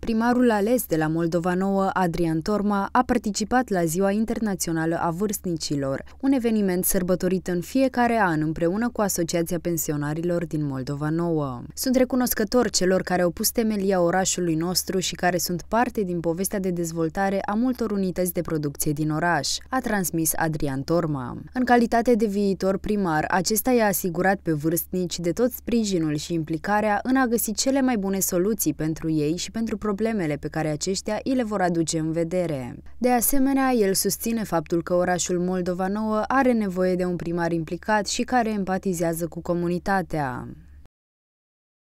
Primarul ales de la Moldova Nouă, Adrian Torma, a participat la Ziua Internațională a Vârstnicilor, un eveniment sărbătorit în fiecare an împreună cu Asociația Pensionarilor din Moldova Nouă. Sunt recunoscător celor care au pus temelia orașului nostru și care sunt parte din povestea de dezvoltare a multor unități de producție din oraș, a transmis Adrian Torma. În calitate de viitor primar, acesta i-a asigurat pe vârstnici de tot sprijinul și implicarea în a găsi cele mai bune soluții pentru ei și pentru problemele pe care aceștia îi le vor aduce în vedere. De asemenea, el susține faptul că orașul Moldova Nouă are nevoie de un primar implicat și care empatizează cu comunitatea.